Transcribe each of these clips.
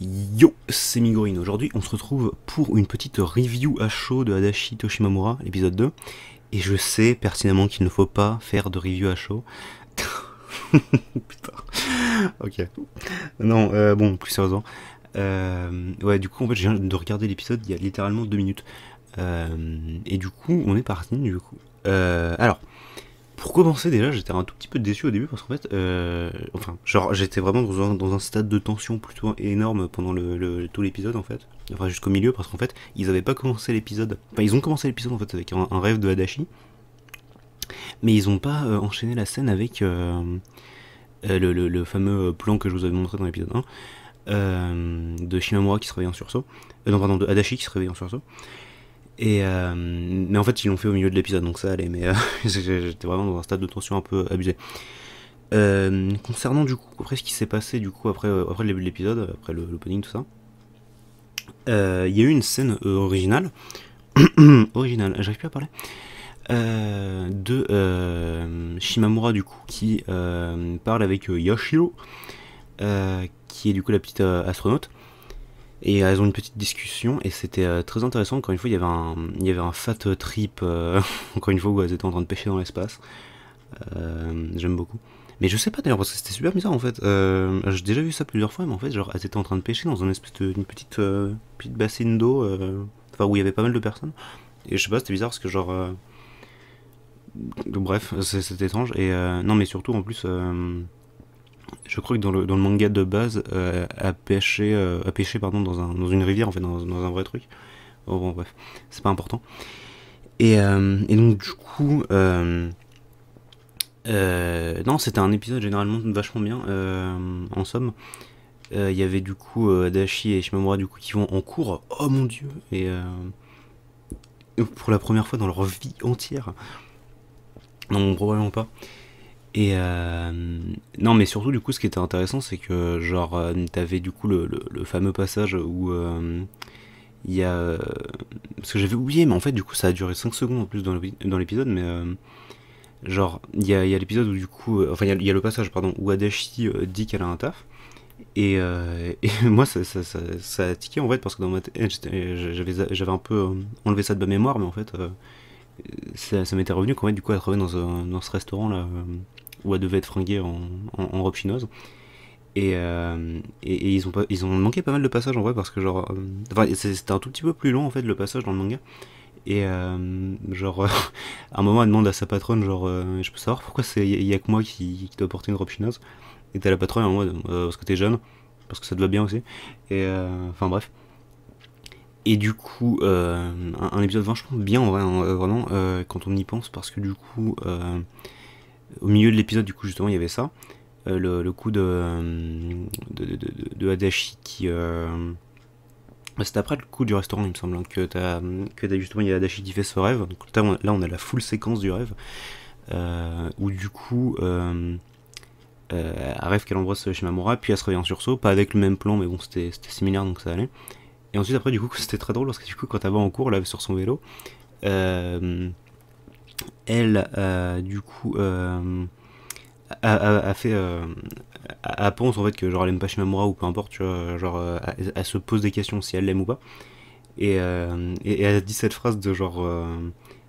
Yo, c'est Migorino, Aujourd'hui, on se retrouve pour une petite review à chaud de Hadashi Toshimamura, l'épisode 2. Et je sais pertinemment qu'il ne faut pas faire de review à chaud. Putain. Ok. Non, euh, bon, plus sérieusement. Euh, ouais, du coup, en fait, je viens de regarder l'épisode il y a littéralement deux minutes. Euh, et du coup, on est parti, du coup. alors, pour commencer déjà, j'étais un tout petit peu déçu au début parce qu'en fait, euh, enfin, genre j'étais vraiment dans un, dans stade de tension plutôt énorme pendant le, tout l'épisode en fait, enfin jusqu'au milieu parce qu'en fait ils avaient pas commencé l'épisode, enfin ils ont commencé l'épisode en fait avec un, rêve de Hadashi, mais ils ont pas euh, enchaîné la scène avec euh, euh, le, le, fameux plan que je vous avais montré dans l'épisode 1 de Shimamura qui se réveille en sursaut, non pardon de Hadashi qui se réveille en sursaut. Et euh, mais en fait, ils l'ont fait au milieu de l'épisode, donc ça allait. Mais euh, j'étais vraiment dans un stade de tension un peu abusé. Euh, concernant du coup, après ce qui s'est passé du coup après, après le début de l'épisode, après l'opening tout ça, il y a eu une scène originale, originale, j'arrive plus à parler, de Shimamura du coup qui parle avec euh, qui est du coup la petite astronaute et euh, elles ont une petite discussion et c'était euh, très intéressant. Encore une fois, il y avait un, il y avait un fat trip, euh, encore une fois, où elles étaient en train de pêcher dans l'espace. J'aime beaucoup. Mais je sais pas d'ailleurs, parce que c'était super bizarre en fait. J'ai déjà vu ça plusieurs fois, mais en fait, genre, elles étaient en train de pêcher dans une espèce de petite, petite bassine d'eau, enfin, où il y avait pas mal de personnes. Et je sais pas, c'était bizarre parce que genre. bref, c'est étrange. Et non, mais surtout en plus je crois que dans le, manga de base, à euh, a pêché, euh, a pardon, dans, une rivière, en fait, dans, un vrai truc. Oh, bon, bref, c'est pas important. Et, euh, donc, du coup, non, c'était un épisode généralement vachement bien, en somme. Il y avait du coup Adachi et Shimamura du coup, qui vont en cours, oh mon dieu, et pour la première fois dans leur vie entière. Non, probablement pas. Et euh, non, mais surtout, du coup, ce qui était intéressant, c'est que, genre, euh, t'avais du coup le, fameux passage où euh, il y a. Parce que j'avais oublié, mais en fait, du coup, ça a duré 5 secondes en plus dans l'épisode, mais. genre, il y a, l'épisode où, du coup. enfin, il y, a le passage, pardon, où Adachi dit qu'elle a un taf. Et, moi, ça, a tiqué en fait, parce que dans ma tête eh, j'avais un peu enlevé ça de ma mémoire, mais en fait, ça, m'était revenu qu'en fait, du coup, elle travaillait dans ce restaurant là où elle devait être fringuée en, en, robe chinoise. Euh, et, et, ils, ont pas, ils ont manqué pas mal de passages en vrai parce que genre. Euh, enfin, c'était un tout petit peu plus long en fait le passage dans le manga. Et euh, genre, à un moment, elle demande à sa patronne, genre, je peux savoir pourquoi il y, a que moi qui, qui, dois porter une robe chinoise. Et t'as la patronne en mode, parce que t'es jeune, parce que ça te va bien aussi. Et enfin bref. Et du coup, un, épisode vachement bien en vrai, vraiment, quand on y pense, parce que du coup au milieu de l'épisode, du coup, justement, il y avait ça. Euh, le, coup de, euh, de, de, Hadashi qui. Euh, bah, c'est après le coup du restaurant, il me semble, hein, que, as, que justement il y a Hadashi qui fait ce rêve. Donc là, on a, la full séquence du rêve. où du coup. elle rêve qu'elle embrasse Shimamura, puis elle se revient en sursaut, pas avec le même plan, mais bon, c'était similaire donc ça allait. Et ensuite, après, du coup, c'était très drôle parce que du coup, quand elle va en cours là sur son vélo, euh, elle, euh, du coup, euh, a, fait. Elle euh, pense en fait que genre elle aime pas Shimamura ou peu importe, tu vois, genre elle, se pose des questions si elle l'aime ou pas. Et, elle a dit cette phrase de genre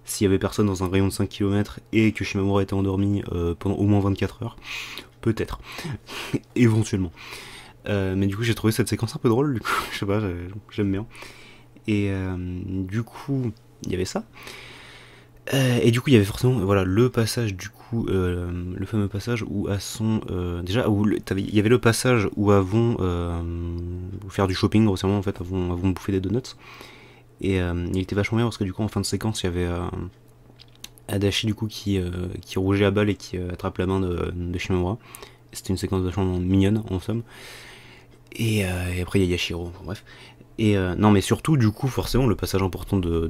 s'il y avait personne dans un rayon de 5 km et que Shimamura était endormi pendant au moins 24 heures, peut-être, éventuellement. mais du coup j'ai trouvé cette séquence un peu drôle, du coup, je sais pas, j'aime bien. Et du coup, il y avait ça. Euh, et du coup, il y avait forcément voilà, le passage, du coup, euh, le fameux passage où à son. Euh, déjà, où il y avait le passage où avant faire du shopping, récemment en fait, avant, avant bouffer des donuts. Et il était vachement bien parce que, du coup, en fin de séquence, il y avait Adachi, du coup, qui, qui rougeait à balle et qui attrape la main de, de C'était une séquence vachement mignonne, en somme. Et, après, il y a Yashiro, bref. Et euh, non, mais surtout, du coup, forcément, le passage important de,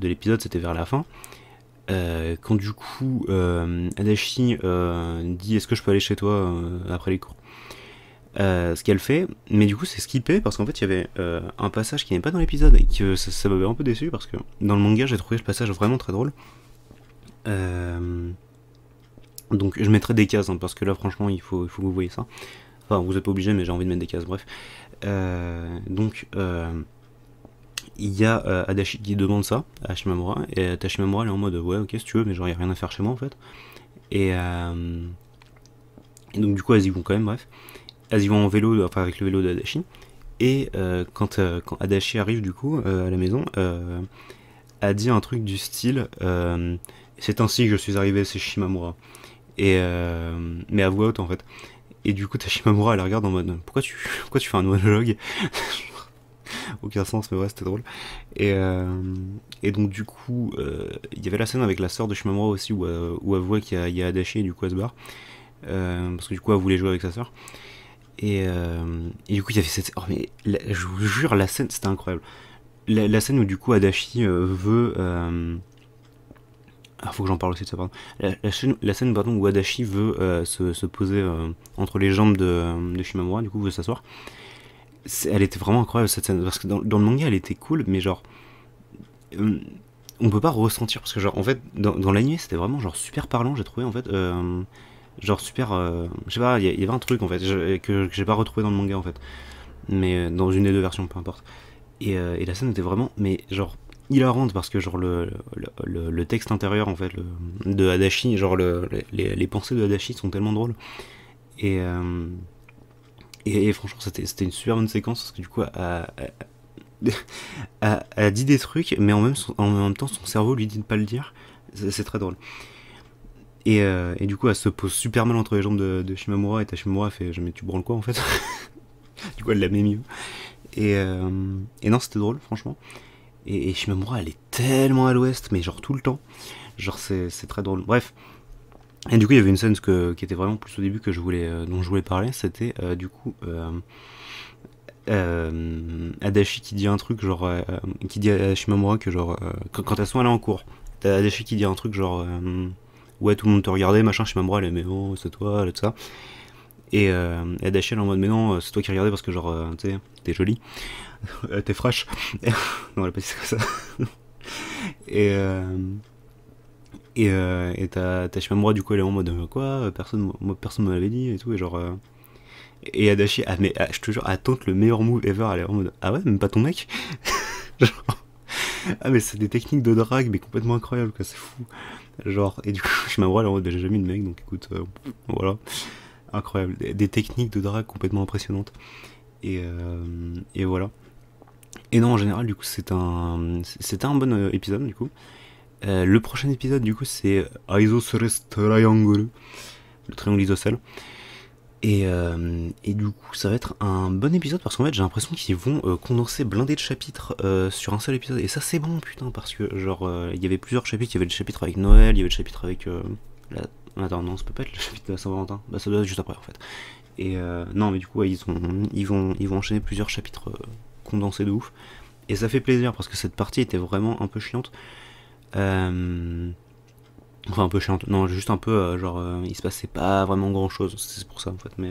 l'épisode, c'était vers la fin. Euh, quand du coup, euh, Adachi dit Est-ce que je peux aller chez toi après les cours ce qu'elle fait, mais du coup c'est skippé parce qu'en fait il y avait un passage qui n'est pas dans l'épisode et que ça, m'avait un peu déçu parce que dans le manga j'ai trouvé le passage vraiment très drôle. donc je mettrai des cases hein, parce que là franchement il faut, il faut que vous voyez ça. Enfin, vous n'êtes pas obligé, mais j'ai envie de mettre des cases, bref. Euh, donc, euh, il y a euh, Adachi qui demande ça à Shimamura, et Tashimamura elle est en mode ouais ok si tu veux mais genre n'y a rien à faire chez moi en fait. Et, donc du coup elles y vont quand même bref. Elles y vont en vélo, enfin avec le vélo d'Adachi. Et quand, quand, Adachi arrive du coup à la maison, a dit un truc du style c'est ainsi que je suis arrivé c'est Shimamura. Et, mais à voix haute en fait. Et du coup, Tachimamura, elle regarde en mode Pourquoi tu, pourquoi tu fais un monologue Aucun sens, mais ouais, c'était drôle. Et, euh, et, donc, du coup, euh, il y avait la scène avec la sœur de Shimamura aussi, où, euh, où elle voit qu'il y, a, Adachi et du coup, elle se barre. parce que du coup, elle voulait jouer avec sa sœur. Et, et du coup, il y avait cette. Oh, mais je vous jure, la scène, c'était incroyable. La, la, scène où du coup, Adachi veut ah, faut que j'en parle aussi de ça, pardon. La, scène pardon, où Adachi veut euh, se, poser euh, entre les jambes de, Shimamura, du coup, veut s'asseoir. Elle était vraiment incroyable cette scène, parce que dans, le manga, elle était cool, mais genre. Euh, on peut pas ressentir, parce que genre, en fait, dans, la nuit c'était vraiment genre super parlant, j'ai trouvé, en fait. genre super. je sais pas, il y, avait un truc, en fait, que, j'ai pas retrouvé dans le manga, en fait. Mais dans une des deux versions, peu importe. et la scène était vraiment, mais genre hilarante parce que genre le, le, texte intérieur en fait de Hadashi, genre les, les, pensées de Hadashi sont tellement drôles. Et, euh, et, franchement c'était une super bonne séquence parce que du coup elle a, dit des trucs, mais en même, en même temps, son cerveau lui dit de pas le dire. C'est très drôle. Et, euh, et, du coup, elle se pose super mal entre les jambes de, de Shimamura, et ta Shimamura fait Jamais tu branles quoi en fait Du coup, elle la met mieux. Et, euh, et non, c'était drôle, franchement. Et, Shimamura, elle est tellement à l'ouest, mais genre tout le temps. Genre, c'est très drôle. Bref. Et du coup, il y avait une scène que, qui était vraiment plus au début que je voulais, euh, dont je voulais parler. C'était euh, du coup euh, Adachi qui dit un truc, genre qui dit à Shimamura que genre quand, elles sont allées en cours, t'as Adachi qui dit un truc genre ouais tout le monde te regardait machin Shimamura elle est mais oh c'est toi tout ça. Et, Adachi euh, elle est en mode, mais non, euh, c'est toi qui regardais parce que, genre, euh, tu sais, t'es jolie, t'es fraîche. non, elle a pas dit ça comme ça. et. et, et t'as du coup, elle est en mode quoi Personne, moi, personne me l'avait dit et tout. Et genre, et Adachi, ah mais ah, je te jure, attente le meilleur move ever, elle est en mode Ah ouais, même pas ton mec Ah mais c'est des techniques de drague, mais complètement incroyables, quoi, c'est fou. Genre, et du coup, je elle est en mode bah, J'ai jamais eu de mec, donc écoute, voilà incroyable. Des techniques de drague complètement impressionnantes. Et, euh, et voilà. Et non, en général, du coup, c'est un, c'était un bon euh, épisode, du coup. Euh, le prochain épisode, du coup, c'est Isosceles Triangle, le triangle isocèle. Et, et, du coup, ça va être un bon épisode parce qu'en fait, j'ai l'impression qu'ils vont condenser blindés de chapitres sur un seul épisode. Et ça, c'est bon, putain, parce que, genre, il y avait plusieurs chapitres. Il y avait le chapitre avec Noël, il y avait le chapitre avec la Attends, non, ça peut pas être le chapitre de Saint-Valentin. Bah, ça doit être juste après en fait. Et euh, non, mais du coup, ils, ont, ils, vont, ils vont enchaîner plusieurs chapitres euh, condensés de ouf. Et ça fait plaisir parce que cette partie était vraiment un peu chiante. Euh, enfin, un peu chiante. Non, juste un peu, genre, il se passait pas vraiment grand chose. C'est pour ça en fait. Mais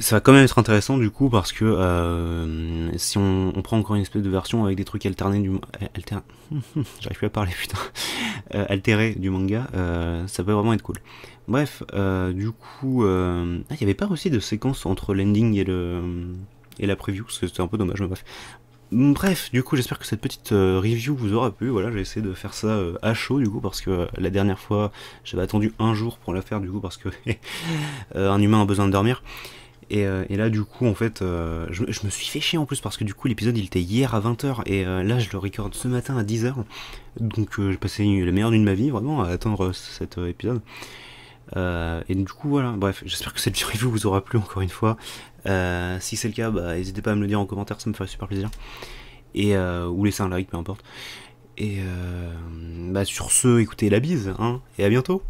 ça va quand même être intéressant du coup parce que euh, si on, prend encore une espèce de version avec des trucs alternés du euh, alter, j'arrive plus à parler putain euh, altéré du manga, ça peut vraiment être cool. Bref, du coup, ah, il n'y avait pas aussi de séquence entre l'ending et le et la preview, parce que c'était un peu dommage, mais bref. Hum, bref, du coup, j'espère que cette petite review vous aura plu. Voilà, j'ai essayé de faire ça à chaud, du coup, parce que la dernière fois, j'avais attendu un jour pour la faire, du coup, parce que un humain a besoin de dormir. Euh, et, là, du coup, en fait, euh, je, me suis fait chier en plus parce que du coup, l'épisode il était hier à 20h et euh, là, je le recorde ce matin à 10h. Donc, j'ai passé la meilleure nuit de ma vie vraiment à attendre cet épisode. et du coup, voilà, bref, j'espère que cette vidéo vous aura plu encore une fois. si c'est le cas, bah, n'hésitez pas à me le dire en commentaire, ça me ferait super plaisir. Et, ou laisser un like, peu importe. Et bah, sur ce, écoutez la bise, hein, et à bientôt!